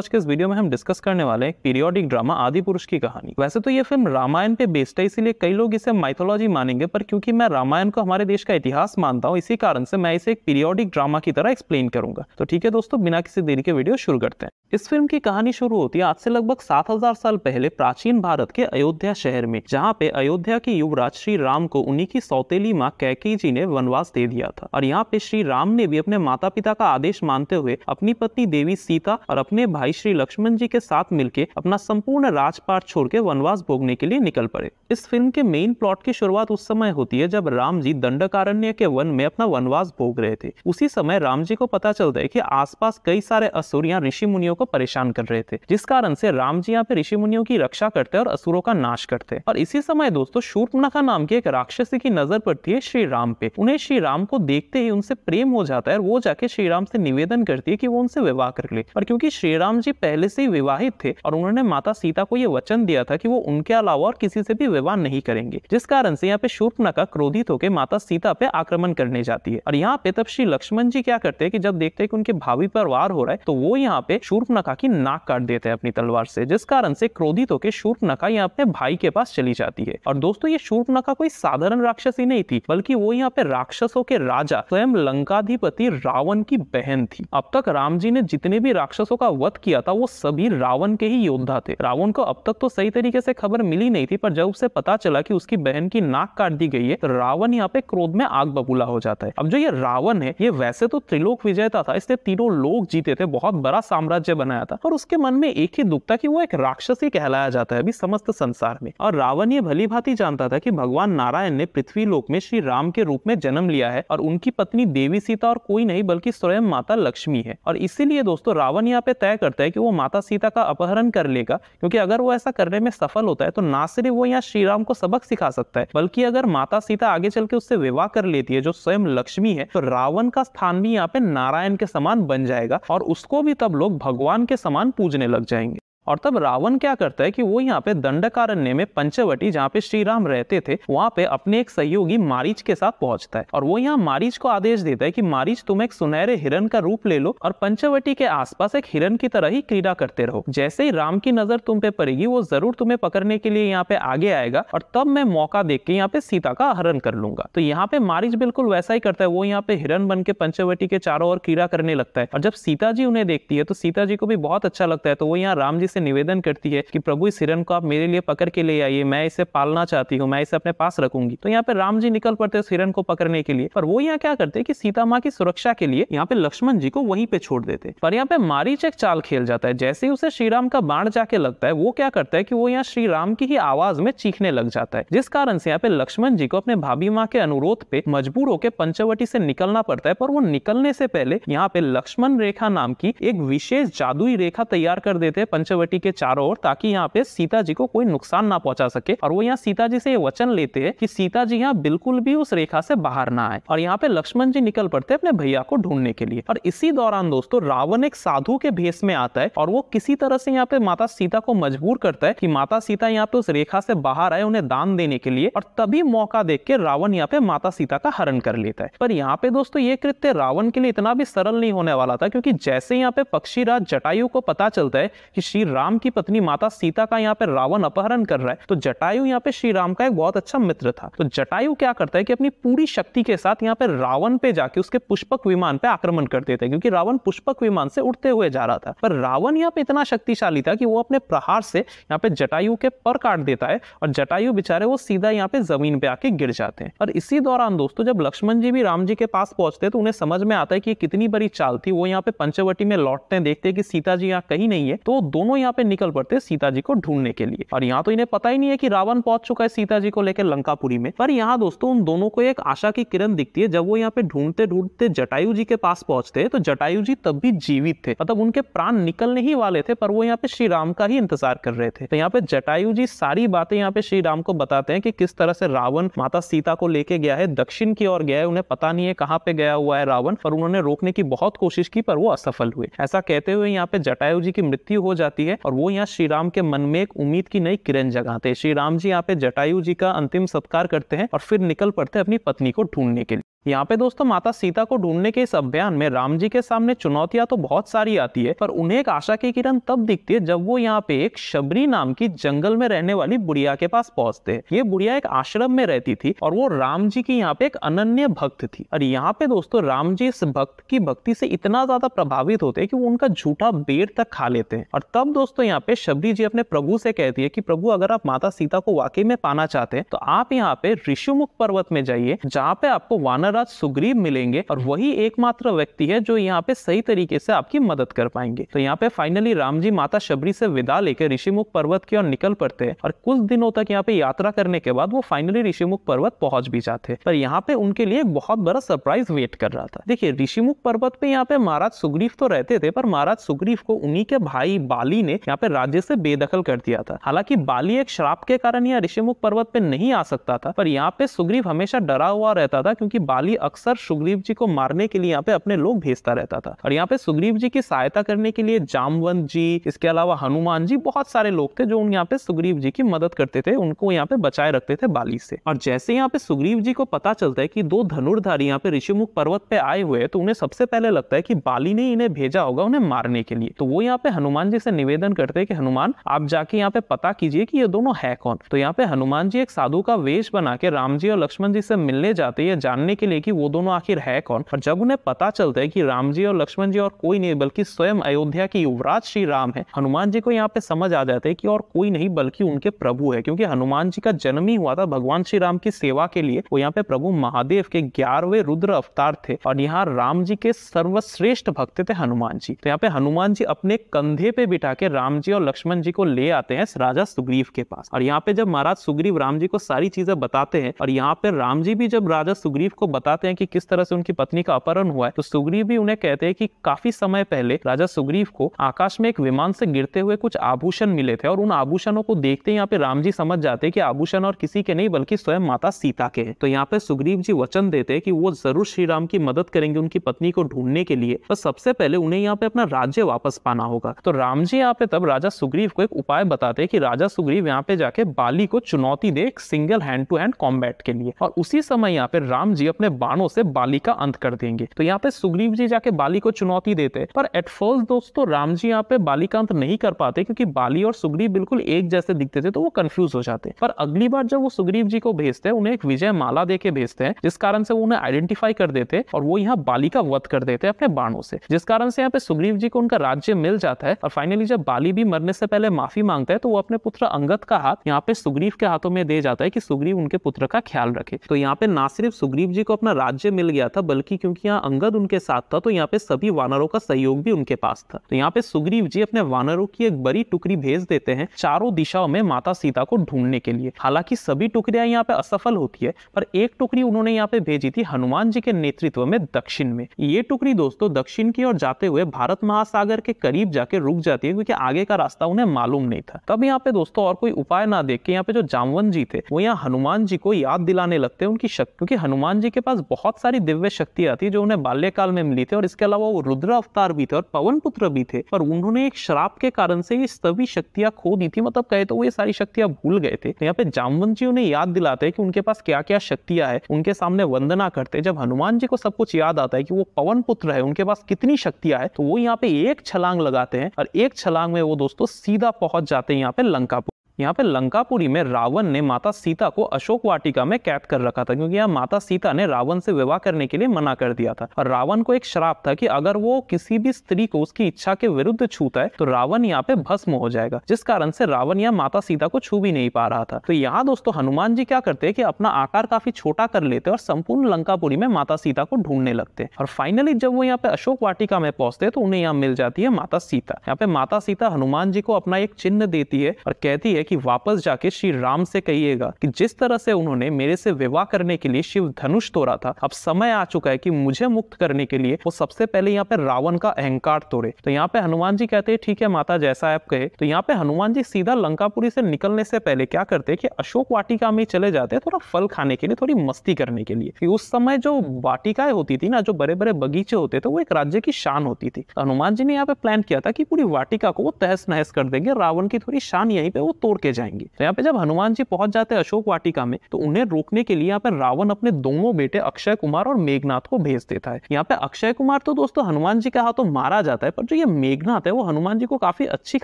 आज के इस वीडियो में हम डिस्कस करने वाले हैं पीरियोडिक ड्रामा आदि पुरुष की कहानी वैसे तो ये फिल्म रामायण पे बेस्ड है इसीलिए कई लोग इसे माइथोलॉजी मानेंगे पर क्योंकि मैं रामायण को हमारे देश का इतिहास मानता हूँ इसी कारण से मैं इसे एक पीरियोडिक ड्रामा की तरह एक्सप्लेन करूंगा तो ठीक है दोस्तों बिना किसी देरी के वीडियो शुरू करते हैं इस फिल्म की कहानी शुरू होती है आज से लगभग हजार साल पहले प्राचीन भारत के अयोध्या शहर में जहाँ पे अयोध्या के युवराज श्री राम को उन्हीं की सौतेली माँ कैके जी ने वनवास दे दिया था और यहाँ पे श्री राम ने भी अपने माता पिता का आदेश मानते हुए अपनी पत्नी देवी सीता और अपने भाई भाई श्री लक्ष्मण जी के साथ मिलकर अपना संपूर्ण राजपाट छोड़ के वनवास भोगने के लिए निकल पड़े इस फिल्म के मेन प्लॉट की शुरुआत उस समय होती है जब राम जी दंडकारण्य के वन में अपना वनवास भोग रहे थे उसी समय राम जी को पता चलता है कि आसपास कई सारे असुर यहाँ ऋषि मुनियों को परेशान कर रहे थे जिस कारण से राम जी यहाँ पे ऋषि मुनियों की रक्षा करते और असुरों का नाश करते और इसी समय दोस्तों शूर्पनखा नाम की एक राक्षसी की नजर पड़ती है श्री राम पे उन्हें श्री राम को देखते ही उनसे प्रेम हो जाता है और वो जाके श्री राम से निवेदन करती है कि वो उनसे विवाह कर ले और क्योंकि श्री राम राम जी पहले से ही विवाहित थे और उन्होंने माता सीता को यह वचन दिया था कि वो उनके अलावा और किसी से भी विवाह नहीं करेंगे जिस कारण से यहाँ पे शूर्पनका क्रोधित होकर माता सीता पे आक्रमण करने जाती है और यहाँ पे तब श्री लक्ष्मण जी क्या करते हैं कि जब देखते हैं कि उनके भाभी पर वार हो रहा है तो वो यहाँ पे शूर्पनका की नाक काट देते हैं अपनी तलवार से जिस कारण से क्रोधित होकर नका यहाँ अपने भाई के पास चली जाती है और दोस्तों ये नका कोई साधारण राक्षसी नहीं थी बल्कि वो यहाँ पे राक्षसों के राजा स्वयं लंकाधिपति रावण की बहन थी अब तक राम जी ने जितने भी राक्षसों का वध किया था वो सभी रावण के ही योद्धा थे रावण को अब तक तो सही तरीके से खबर मिली नहीं थी पर जब उसे पता चला कि उसकी बहन की नाक काट दी गई है तो रावण यहाँ पे क्रोध में आग बबूला हो जाता है अब जो ये रावण है ये वैसे तो त्रिलोक विजेता था इसने तीनों लोग जीते थे बहुत बड़ा साम्राज्य बनाया था और उसके मन में एक ही दुख था कि वो एक राक्षसी कहलाया जाता है अभी समस्त संसार में और रावण ये भली भांति जानता था कि भगवान नारायण ने पृथ्वी लोक में श्री राम के रूप में जन्म लिया है और उनकी पत्नी देवी सीता और कोई नहीं बल्कि स्वयं माता लक्ष्मी है और इसीलिए दोस्तों रावण यहाँ पे तय करता करता है कि वो माता सीता का अपहरण कर लेगा क्योंकि अगर वो ऐसा करने में सफल होता है तो ना सिर्फ वो यहाँ श्री राम को सबक सिखा सकता है बल्कि अगर माता सीता आगे चल के उससे विवाह कर लेती है जो स्वयं लक्ष्मी है तो रावण का स्थान भी यहाँ पे नारायण के समान बन जाएगा और उसको भी तब लोग भगवान के समान पूजने लग जाएंगे और तब रावण क्या करता है कि वो यहाँ पे दंडकारण्य में पंचवटी जहाँ पे श्री राम रहते थे वहाँ पे अपने एक सहयोगी मारीच के साथ पहुंचता है और वो यहाँ मारीच को आदेश देता है कि मारीच तुम एक सुनहरे हिरण का रूप ले लो और पंचवटी के आसपास एक हिरन की तरह ही क्रीड़ा करते रहो जैसे ही राम की नजर तुम पे पड़ेगी वो जरूर तुम्हें पकड़ने के लिए यहाँ पे आगे आएगा और तब मैं मौका देख के यहाँ पे सीता का हरण कर लूंगा तो यहाँ पे मारिच बिल्कुल वैसा ही करता है वो यहाँ पे हिरन बन के पंचवटी के चारों ओर क्रीड़ा करने लगता है और जब सीता जी उन्हें देखती है तो सीता जी को भी बहुत अच्छा लगता है तो वो यहाँ राम जी से निवेदन करती है कि प्रभु इस हिरण को आप मेरे लिए पकड़ के ले आइए मैं इसे पालना चाहती हूँ मैं इसे अपने पास रखूंगी तो यहाँ पे राम जी निकल पड़ते उस हिरण को पकड़ने के लिए पर वो यहाँ क्या करते हैं कि सीता माँ की सुरक्षा के लिए यहाँ पे लक्ष्मण जी को वहीं पे छोड़ देते पर यहाँ पे मारीच एक चाल खेल जाता है जैसे ही उसे श्री राम का बाण जाके लगता है वो क्या करता है कि वो यहाँ श्री राम की ही आवाज में चीखने लग जाता है जिस कारण से यहाँ पे लक्ष्मण जी को अपने भाभी माँ के अनुरोध पे मजबूर होकर पंचवटी से निकलना पड़ता है पर वो निकलने से पहले यहाँ पे लक्ष्मण रेखा नाम की एक विशेष जादुई रेखा तैयार कर देते हैं पंचवटी भगवती के चारों ओर ताकि यहाँ पे सीता जी को कोई नुकसान ना पहुंचा सके और वो यहाँ सीता जी से ये वचन लेते हैं कि सीता जी यहाँ बिल्कुल भी उस रेखा से बाहर ना आए और यहाँ पे लक्ष्मण जी निकल पड़ते अपने भैया को ढूंढने के लिए और इसी दौरान दोस्तों रावण एक साधु के भेष में आता है और वो किसी तरह से यहाँ पे माता सीता को मजबूर करता है कि माता सीता यहाँ पे उस रेखा से बाहर आए उन्हें दान देने के लिए और तभी मौका देख के रावण यहाँ पे माता सीता का हरण कर लेता है पर यहाँ पे दोस्तों ये कृत्य रावण के लिए इतना भी सरल नहीं होने वाला था क्योंकि जैसे यहाँ पे पक्षीराज जटायु को पता चलता है कि श्री राम की पत्नी माता सीता का यहाँ पे रावण अपहरण कर रहा है तो जटायु यहाँ पे श्री राम का एक बहुत अच्छा मित्र था तो जटायु क्या करता है कि अपनी पूरी शक्ति के साथ यहाँ पे रावण पे जाके उसके पुष्पक विमान पे आक्रमण कर देते हैं क्योंकि रावण पुष्पक विमान से उड़ते हुए जा रहा था पर रावण यहाँ पे इतना शक्तिशाली था कि वो अपने प्रहार से यहाँ पे जटायु के पर काट देता है और जटायु बेचारे वो सीधा यहाँ पे जमीन पे आके गिर जाते हैं और इसी दौरान दोस्तों जब लक्ष्मण जी भी राम जी के पास पहुंचते हैं तो उन्हें समझ में आता है कि कितनी बड़ी चाल थी वो यहाँ पे पंचवटी में लौटते हैं देखते हैं कि सीता जी यहाँ कहीं नहीं है तो दोनों यहाँ पे निकल पड़ते सीता जी को ढूंढने के लिए और यहाँ तो इन्हें पता ही नहीं है कि रावण पहुंच चुका है सीता जी को लेकर लंकापुरी में पर यहाँ दोस्तों उन दोनों को एक आशा की किरण दिखती है जब वो यहाँ पे ढूंढते ढूंढते जटायु जी के पास पहुंचते तो जटायु जी तब भी जीवित थे मतलब उनके प्राण निकलने ही वाले थे पर वो यहाँ पे श्री राम का ही इंतजार कर रहे थे तो यहाँ पे जटायु जी सारी बातें यहाँ पे श्री राम को बताते हैं कि किस तरह से रावण माता सीता को लेके गया है दक्षिण की ओर गया है उन्हें पता नहीं है कहाँ पे गया हुआ है रावण पर उन्होंने रोकने की बहुत कोशिश की पर वो असफल हुए ऐसा कहते हुए यहाँ पे जटायु जी की मृत्यु हो जाती है और वो यहाँ श्री राम के मन में एक उम्मीद की नई किरण जगाते हैं श्री राम जी यहाँ पे जटायु जी का अंतिम सत्कार करते हैं और फिर निकल पड़ते हैं अपनी पत्नी को ढूंढने के लिए यहाँ पे दोस्तों माता सीता को ढूंढने के इस अभियान में राम जी के सामने चुनौतियां तो बहुत सारी आती है पर उन्हें एक आशा की किरण तब दिखती है जब वो यहाँ पे एक शबरी नाम की जंगल में रहने वाली बुढ़िया के पास पहुंचते हैं ये बुढ़िया एक आश्रम में रहती थी और वो राम जी की यहाँ पे एक अनन्य भक्त थी और यहाँ पे दोस्तों राम जी इस भक्त की भक्ति से इतना ज्यादा प्रभावित होते हैं कि वो उनका झूठा बेर तक खा लेते हैं और तब दोस्तों यहाँ पे शबरी जी अपने प्रभु से कहती है कि प्रभु अगर आप माता सीता को वाकई में पाना चाहते हैं तो आप यहाँ पे ऋषिमुख पर्वत में जाइए जहाँ पे आपको वानरराज सुग्रीव मिलेंगे और वही एकमात्र व्यक्ति है जो यहाँ पे सही तरीके से आपकी मदद कर पाएंगे तो यहाँ पे फाइनली राम जी माता शबरी से विदा लेकर ऋषिमुख पर्वत की ओर निकल पड़ते हैं और कुछ दिनों तक यहाँ पे यात्रा करने के बाद वो फाइनली ऋषिमुख पर्वत पहुंच भी जाते हैं पर यहाँ पे उनके लिए एक बहुत बड़ा सरप्राइज वेट कर रहा था देखिए ऋषिमुख पर्वत पे यहाँ पे महाराज सुग्रीव तो रहते थे पर महाराज सुग्रीव को उन्हीं के भाई बाली ने यहाँ पे राज्य से बेदखल कर दिया था हालांकि बाली एक श्राप के कारण यह ऋषिमुख पर्वत पे नहीं आ सकता था पर यहाँ पे सुग्रीव हमेशा डरा हुआ रहता था क्योंकि बाली अक्सर सुग्रीव जी को मारने के लिए यहाँ पे अपने लोग भेजता रहता था और यहाँ पे सुग्रीव जी की सहायता करने के लिए जामवंत जी इसके अलावा हनुमान जी बहुत सारे लोग थे जो यहाँ पे सुग्रीव जी की मदद करते थे उनको यहाँ पे बचाए रखते थे बाली से और जैसे यहाँ पे सुग्रीव जी को पता चलता है कि दो धनुर्धारी यहाँ पे ऋषिमुख पर्वत पे आए हुए तो उन्हें सबसे पहले लगता है कि बाली ने इन्हें भेजा होगा उन्हें मारने के लिए तो वो यहाँ पे हनुमान जी से निवेदन निवेदन करते हैं कि हनुमान आप जाके यहाँ पे पता कीजिए कि ये दोनों है कौन तो यहाँ पे हनुमान जी एक साधु का वेश बना के राम जी और लक्ष्मण जी से मिलने जाते हैं जानने के लिए कि वो दोनों आखिर है कौन और जब उन्हें पता चलता है कि राम जी और लक्ष्मण जी और कोई नहीं बल्कि स्वयं अयोध्या के युवराज श्री राम है हनुमान जी को यहाँ पे समझ आ जाता है कि और कोई नहीं बल्कि उनके प्रभु है क्योंकि हनुमान जी का जन्म ही हुआ था भगवान श्री राम की सेवा के लिए वो यहाँ पे प्रभु महादेव के ग्यारहवे रुद्र अवतार थे और यहाँ राम जी के सर्वश्रेष्ठ भक्त थे हनुमान जी तो यहाँ पे हनुमान जी अपने कंधे पे बिठा के के राम जी और लक्ष्मण जी को ले आते हैं राजा सुग्रीव के पास और यहाँ पे जब महाराज सुग्रीव राम जी को सारी चीजें बताते हैं और यहाँ पे राम जी भी जब राजा सुग्रीव को बताते हैं कि किस तरह से उनकी पत्नी का अपहरण हुआ है तो सुग्रीव भी उन्हें कहते हैं कि काफी समय पहले राजा सुग्रीव को आकाश में एक विमान से गिरते हुए कुछ आभूषण मिले थे और उन आभूषणों को देखते यहाँ पे राम जी समझ जाते कि आभूषण और किसी के नहीं बल्कि स्वयं माता सीता के हैं तो यहाँ पे सुग्रीव जी वचन देते हैं कि वो जरूर श्री राम की मदद करेंगे उनकी पत्नी को ढूंढने के लिए पर तो सबसे पहले उन्हें यहाँ पे अपना राज्य वापस पाना होगा तो राम जी यहाँ पे तब राजा सुग्रीव को एक उपाय बताते हैं कि राजा सुग्रीव यहाँ पे जाके बाली को चुनौती दे एक single hand to hand combat के लिए और उसी समय यहाँ पे राम जी अपने बाणों से बाली का अंत कर देंगे तो यहाँ पे सुग्रीव जी जाके बाली को चुनौती देते पर एट फर्स्ट दोस्तों राम जी यहाँ पे बाली का अंत नहीं कर पाते क्योंकि बाली और सुग्रीव बिल्कुल एक जैसे दिखते थे तो वो कंफ्यूज हो जाते पर अगली बार जब वो सुग्रीव जी को भेजते हैं उन्हें एक विजय माला दे भेजते हैं जिस कारण से वो उन्हें आइडेंटिफाई कर देते और वो यहाँ बाली का वध कर देते अपने बाणों से जिस कारण से यहाँ पे सुग्रीव जी को उनका राज्य मिल जाता है और फाइनली जब बाली भी मरने से पहले माफी मांगता है तो वो अपने पुत्र अंगत का हाथ यहाँ पे सुग्रीव के हाथों में दे जाता है कि सुग्रीव उनके पुत्र का ख्याल रखे तो यहाँ पे ना सिर्फ सुग्रीव जी को अपना राज्य मिल गया था बल्कि क्योंकि यहाँ अंगद उनके साथ था तो यहाँ पे सभी वानरों का सहयोग भी उनके पास था तो यहाँ पे सुग्रीव जी अपने वानरों की एक बड़ी टुकड़ी भेज देते हैं चारों दिशाओं में माता सीता को ढूंढने के लिए हालांकि सभी टुकड़िया यहाँ पे असफल होती है पर एक टुकड़ी उन्होंने यहाँ पे भेजी थी हनुमान जी के नेतृत्व में दक्षिण में ये टुकड़ी दोस्तों दक्षिण की ओर जाते हुए भारत महासागर के करीब जाके रुक जाती है क्योंकि आगे का रास्ता उन्हें मालूम नहीं था तब यहाँ पे दोस्तों और कोई उपाय ना देख के यहाँ पे जो जामवन जी थे वो यहाँ हनुमान जी को याद दिलाने लगते हैं उनकी शक्ति क्योंकि हनुमान जी के पास बहुत सारी दिव्य शक्तियां थी जो उन्हें बाल्यकाल में मिली थी और इसके अलावा वो रुद्र अवतार भी थे और पवन पुत्र भी थे पर उन्होंने एक श्राप के कारण से ये सभी शक्तियां खो दी थी मतलब कहे तो वो ये सारी शक्तियां भूल गए थे तो यहाँ पे जामवन जी उन्हें याद दिलाते हैं कि उनके पास क्या क्या शक्तियां है उनके सामने वंदना करते जब हनुमान जी को सब कुछ याद आता है कि वो पवन पुत्र है उनके पास कितनी शक्तियां है तो वो यहाँ पे एक छलांग लगाते हैं और एक छलांग दिमाग में वो दोस्तों सीधा पहुंच जाते हैं यहाँ पे लंकापुर यहाँ पे लंकापुरी में रावण ने माता सीता को अशोक वाटिका में कैद कर रखा था क्योंकि यहाँ माता सीता ने रावण से विवाह करने के लिए मना कर दिया था और रावण को एक श्राप था कि अगर वो किसी भी स्त्री को उसकी इच्छा के विरुद्ध छूता है तो रावण यहाँ पे भस्म हो जाएगा जिस कारण से रावण यहाँ माता सीता को छू भी नहीं पा रहा था तो यहाँ दोस्तों हनुमान जी क्या करते है कि अपना आकार काफी छोटा कर लेते और संपूर्ण लंकापुरी में माता सीता को ढूंढने लगते और फाइनली जब वो यहाँ पे अशोक वाटिका में पहुंचते तो उन्हें यहाँ मिल जाती है माता सीता यहाँ पे माता सीता हनुमान जी को अपना एक चिन्ह देती है और कहती है कि वापस जाके श्री राम से कहिएगा कि जिस तरह से उन्होंने मेरे से विवाह करने के लिए शिव धनुष तोड़ा था अब समय आ चुका है कि मुझे मुक्त करने के लिए वो सबसे पहले यहाँ पे रावण का अहंकार तोड़े तो यहाँ पे हनुमान जी कहते हैं ठीक है माता जैसा आप कहे तो यहाँ पे हनुमान जी सीधा लंकापुरी से निकलने से पहले क्या करते कि अशोक वाटिका में चले जाते थोड़ा फल खाने के लिए थोड़ी मस्ती करने के लिए उस समय जो वाटिकाएं होती थी ना जो बड़े बड़े बगीचे होते थे तो वो एक राज्य की शान होती थी तो हनुमान जी ने यहाँ पे प्लान किया था कि पूरी वाटिका को वो तहस नहस कर देंगे रावण की थोड़ी शान यहीं पे वो तोड़ छोड़ के जाएंगे तो यहाँ पे जब हनुमान जी पहुंच जाते हैं अशोक वाटिका में तो उन्हें रोकने के लिए यहाँ पे रावण अपने दोनों बेटे अक्षय कुमार और मेघनाथ को भेज देता है यहाँ पे अक्षय कुमार तो दोस्तों हनुमान जी के हाथों तो मारा जाता है पर जो ये मेघनाथ है वो हनुमान जी को काफी अच्छी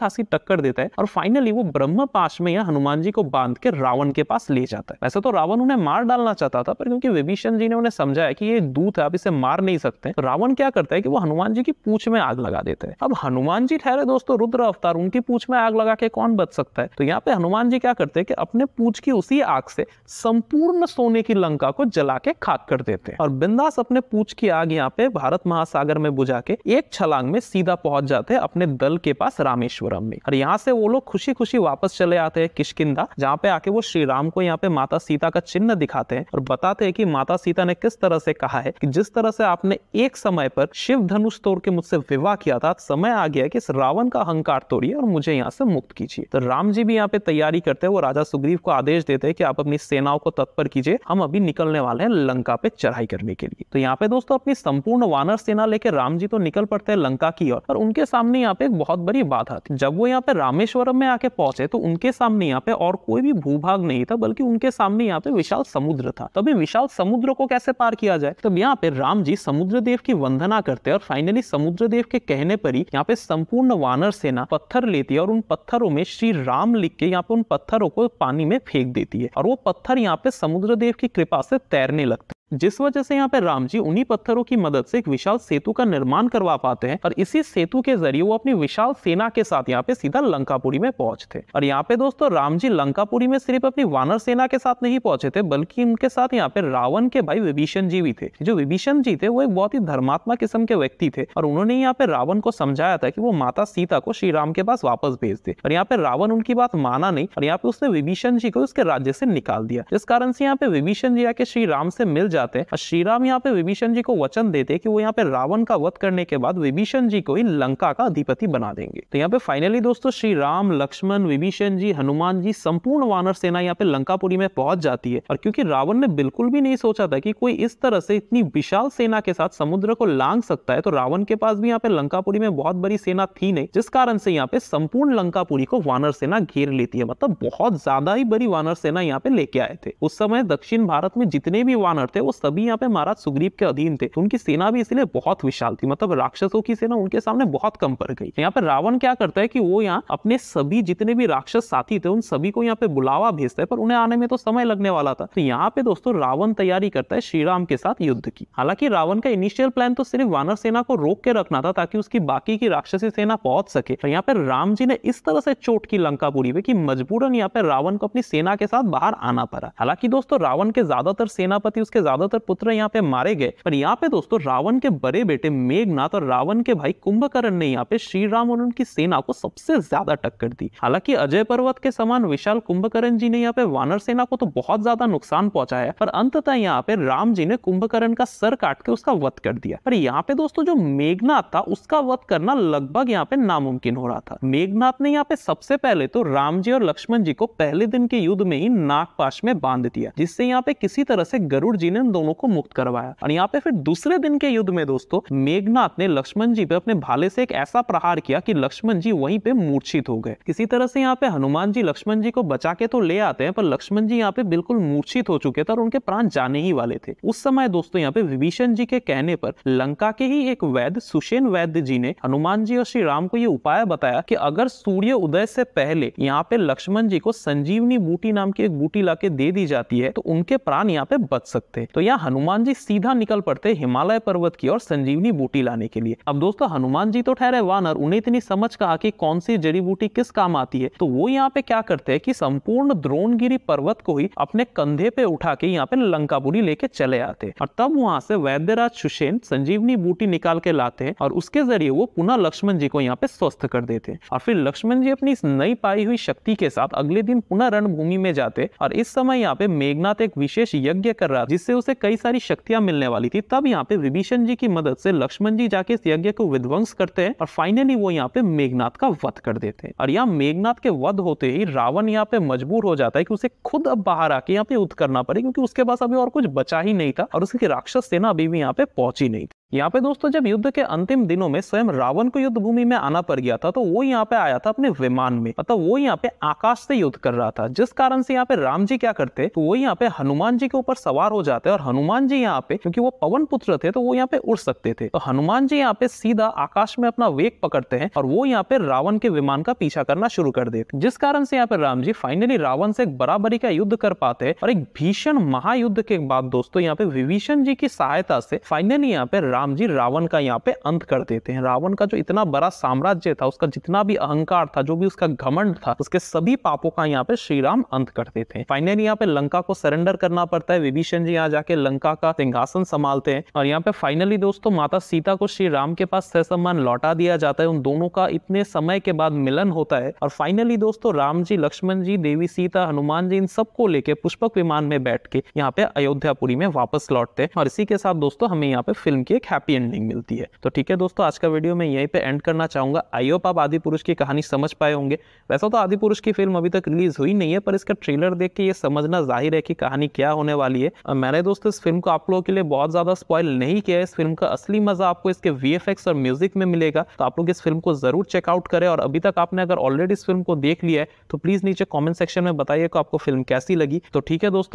खासी टक्कर देता है और फाइनली वो ब्रह्म पाश में यहाँ हनुमान जी को बांध के रावण के पास ले जाता है वैसे तो रावण उन्हें मार डालना चाहता था पर क्योंकि विभीषण जी ने उन्हें समझाया कि ये दूत है आप इसे मार नहीं सकते तो रावण क्या करता है कि वो हनुमान जी की पूछ में आग लगा देते हैं अब हनुमान जी ठहरे दोस्तों रुद्र अवतार उनकी पूछ में आग लगा के कौन बच सकता है तो यहाँ यहाँ पे हनुमान जी क्या करते हैं कि अपने पूछ की उसी आग से संपूर्ण सोने की लंका को जला के खाक कर देते हैं और बिंदास अपने पूछ की आग यहाँ पे भारत महासागर में बुझा के एक छलांग में सीधा पहुंच जाते हैं अपने दल के पास रामेश्वरम में और यहाँ से वो लोग खुशी खुशी वापस चले आते हैं किशकिदा जहाँ पे आके वो श्री राम को यहाँ पे माता सीता का चिन्ह दिखाते हैं और बताते हैं कि माता सीता ने किस तरह से कहा है कि जिस तरह से आपने एक समय पर शिव धनुष तोड़ के मुझसे विवाह किया था समय आ गया कि इस रावण का अहंकार तोड़िए और मुझे यहाँ से मुक्त कीजिए तो राम जी भी यहाँ पे तैयारी करते हैं वो राजा सुग्रीव को आदेश देते हैं कि आप अपनी सेनाओं को तत्पर कीजिए हम अभी निकलने वाले हैं लंका पे चढ़ाई करने के लिए तो यहाँ पे दोस्तों अपनी संपूर्ण वानर सेना लेकर राम जी तो निकल पड़ते हैं लंका की ओर और उनके सामने यहाँ पे एक बहुत बड़ी बाधा थी जब वो यहाँ पे रामेश्वरम में आके पहुंचे तो उनके सामने यहाँ पे और कोई भी भूभाग नहीं था बल्कि उनके सामने यहाँ पे विशाल समुद्र था तभी विशाल समुद्र को कैसे पार किया जाए तब यहाँ पे राम जी समुद्र देव की वंदना करते और फाइनली समुद्र देव के कहने पर ही यहाँ पे संपूर्ण वानर सेना पत्थर लेती है और उन पत्थरों में श्री राम लिख देख के यहाँ पे उन पत्थरों को पानी में फेंक देती है और वो पत्थर यहाँ पे समुद्र देव की कृपा से तैरने लगते जिस वजह से यहाँ पे राम जी उन्हीं पत्थरों की मदद से एक विशाल सेतु का निर्माण करवा पाते हैं और इसी सेतु के जरिए वो अपनी विशाल सेना के साथ यहाँ पे सीधा लंकापुरी में पहुंचते और यहाँ पे दोस्तों राम जी लंकापुरी में सिर्फ अपनी वानर सेना के साथ नहीं पहुंचे थे बल्कि उनके साथ यहाँ पे रावण के भाई विभीषण जी भी थे जो विभीषण जी थे वो एक बहुत ही धर्मात्मा किस्म के व्यक्ति थे और उन्होंने यहाँ पे रावण को समझाया था कि वो माता सीता को श्री राम के पास वापस भेज दे और यहाँ पे रावण उनकी बात माना नहीं और यहाँ पे उसने विभीषण जी को उसके राज्य से निकाल दिया जिस कारण से यहाँ पे विभीषण जी आके श्री राम से मिल जाते जाते हैं श्री राम यहाँ पे विभीषण जी को वचन देते कि वो यहाँ पे रावण का वध करने के बाद विभीषण जी को ही लंका का अधिपति बना देंगे तो यहाँ पे फाइनली दोस्तों श्री राम लक्ष्मण विभीषण जी हनुमान जी संपूर्ण वानर सेना यहाँ पे लंकापुरी में पहुंच जाती है और क्योंकि रावण ने बिल्कुल भी नहीं सोचा था कि कोई इस तरह से इतनी विशाल सेना के साथ समुद्र को लांग सकता है तो रावण के पास भी यहाँ पे लंकापुरी में बहुत बड़ी सेना थी नहीं जिस कारण से यहाँ पे संपूर्ण लंकापुरी को वानर सेना घेर लेती है मतलब बहुत ज्यादा ही बड़ी वानर सेना यहाँ पे लेके आए थे उस समय दक्षिण भारत में जितने भी वानर थे वो सभी यहाँ पे महाराज सुग्रीव के अधीन थे उनकी सेना भी इसलिए बहुत विशाल थी मतलब राक्षसों की सेना उनके सामने बहुत कम पड़ गई यहाँ पे रावण क्या करता है कि वो यहाँ अपने सभी जितने भी राक्षस साथी थे उन सभी को यहाँ पे बुलावा भेजता है पर उन्हें आने में तो समय लगने वाला था तो यहाँ पे दोस्तों रावण तैयारी करता है श्री राम के साथ युद्ध की हालांकि रावण का इनिशियल प्लान तो सिर्फ वानर सेना को रोक के रखना था ताकि उसकी बाकी की राक्षसी सेना पहुंच सके तो यहाँ पे राम जी ने इस तरह से चोट की लंका पूरी हुई कि मजबूरन यहाँ पे रावण को अपनी सेना के साथ बाहर आना पड़ा हालांकि दोस्तों रावण के ज्यादातर सेनापति उसके ज्यादातर पुत्र यहाँ पे मारे गए पर यहाँ पे दोस्तों रावण के बड़े बेटे मेघनाथ और रावण के भाई कुंभकर्ण ने यहाँ पे श्री राम और उनकी सेना को सबसे ज्यादा टक्कर दी हालांकि अजय पर्वत के समान विशाल कुंभकर्ण जी ने यहाँ पे वानर सेना को तो बहुत ज्यादा नुकसान पहुंचाया पर अंततः यहाँ पे राम जी ने कुंभकर्ण का सर काट के उसका वध कर दिया पर यहाँ पे दोस्तों जो मेघनाथ था उसका वध करना लगभग यहाँ पे नामुमकिन हो रहा था मेघनाथ ने यहाँ पे सबसे पहले तो राम जी और लक्ष्मण जी को पहले दिन के युद्ध में ही नागपाश में बांध दिया जिससे यहाँ पे किसी तरह से गरुड़ जी ने इन दोनों को मुक्त करवाया और यहाँ पे फिर दूसरे दिन के युद्ध में दोस्तों मेघनाथ ने लक्ष्मण जी पे अपने भाले से एक ऐसा प्रहार किया कि लक्ष्मण जी वहीं पे मूर्छित हो गए किसी तरह से यहाँ पे हनुमान जी लक्ष्मण जी को बचा के तो ले आते हैं पर लक्ष्मण जी यहाँ पे बिल्कुल मूर्छित हो चुके थे और उनके प्राण जाने ही वाले थे उस समय दोस्तों यहाँ पे विभीषण जी के कहने पर लंका के ही एक वैद्य सुशेन वैद्य जी ने हनुमान जी और श्री राम को ये उपाय बताया कि अगर सूर्य उदय से पहले यहाँ पे लक्ष्मण जी को संजीवनी बूटी नाम की एक बूटी लाके दे दी जाती है तो उनके प्राण यहाँ पे बच सकते हैं तो यहाँ हनुमान जी सीधा निकल पड़ते हिमालय पर्वत की और संजीवनी बूटी लाने के लिए अब दोस्तों हनुमान जी तो ठहरे वानर उन्हें इतनी समझ कहा कि कौन सी जड़ी बूटी किस काम आती है तो वो यहाँ पे क्या करते हैं कि संपूर्ण द्रोणगिरी पर्वत को ही अपने कंधे पे उठा के यहाँ पे लंकापुरी लेके चले आते और तब वहां से वैद्यराज सुषेन संजीवनी बूटी निकाल के लाते हैं और उसके जरिए वो पुनः लक्ष्मण जी को यहाँ पे स्वस्थ कर देते और फिर लक्ष्मण जी अपनी इस नई पाई हुई शक्ति के साथ अगले दिन पुनः रणभूमि में जाते और इस समय यहाँ पे मेघनाथ एक विशेष यज्ञ कर रहा जिससे उसे कई सारी शक्तियां मिलने वाली थी तब यहाँ पे विभीषण जी की मदद से लक्ष्मण जी जाके इस यज्ञ को विध्वंस करते हैं और फाइनली वो यहाँ पे मेघनाथ का वध कर देते हैं और यहाँ मेघनाथ के वध होते ही रावण यहाँ पे मजबूर हो जाता है कि उसे खुद अब बाहर आके यहाँ पे युद्ध करना पड़े क्योंकि उसके पास अभी और कुछ बचा ही नहीं था और उसकी राक्षस सेना अभी भी यहाँ पे पहुंची नहीं थी यहाँ पे दोस्तों जब युद्ध के अंतिम दिनों में स्वयं रावण को युद्ध भूमि में आना पड़ गया था तो वो यहाँ पे आया था अपने विमान में मतलब वो यहाँ पे आकाश से युद्ध कर रहा था जिस कारण से यहाँ पे राम जी क्या करते तो वो यहाँ पे हनुमान जी के ऊपर सवार हो जाते और हनुमान जी यहाँ पे क्योंकि वो पवन पुत्र थे तो वो यहाँ पे उड़ सकते थे तो हनुमान जी यहाँ पे सीधा आकाश में अपना वेग पकड़ते हैं और वो यहाँ पे रावण के विमान का पीछा करना शुरू कर देते जिस कारण से यहाँ पे राम जी फाइनली रावण से एक बराबरी का युद्ध कर पाते और एक भीषण महायुद्ध के बाद दोस्तों यहाँ पे विभीषण जी की सहायता से फाइनली यहाँ पे राम राम जी रावण का यहाँ पे अंत कर देते हैं रावण का जो इतना बड़ा साम्राज्य था उसका जितना भी अहंकार था जो भी उसका घमंड था उसके सभी पापों का यहाँ पे श्री राम अंत कर देते हैं फाइनली यहाँ पे लंका को सरेंडर करना पड़ता है विभीषण जी यहाँ जाके लंका का सिंहासन संभालते हैं और यहाँ पे फाइनली दोस्तों माता सीता को श्री राम के पास सहसम्मान लौटा दिया जाता है उन दोनों का इतने समय के बाद मिलन होता है और फाइनली दोस्तों राम जी लक्ष्मण जी देवी सीता हनुमान जी इन सबको लेके पुष्पक विमान में बैठ के यहाँ पे अयोध्यापुरी में वापस लौटते हैं और इसी के साथ दोस्तों हमें यहाँ पे फिल्म की एक हैप्पी एंडिंग मिलती है तो ठीक है दोस्तों आज का वीडियो मैं यहीं पे एंड करना चाहूँगा आई होप आप आदि पुरुष की कहानी समझ पाए होंगे वैसा तो आदि पुरुष की फिल्म अभी तक रिलीज हुई नहीं है पर इसका ट्रेलर देख के ये समझना जाहिर है कि कहानी क्या होने वाली है मैंने दोस्तों इस फिल्म को आप लोगों के लिए बहुत ज़्यादा स्पॉयल नहीं किया इस फिल्म का असली मज़ा आपको इसके वी और म्यूजिक में मिलेगा तो आप लोग इस फिल्म को ज़रूर चेकआउट करें और अभी तक आपने अगर ऑलरेडी इस फिल्म को देख लिया है तो प्लीज़ नीचे कॉमेंट सेक्शन में बताइए आपको फिल्म कैसी लगी तो ठीक है दोस्तों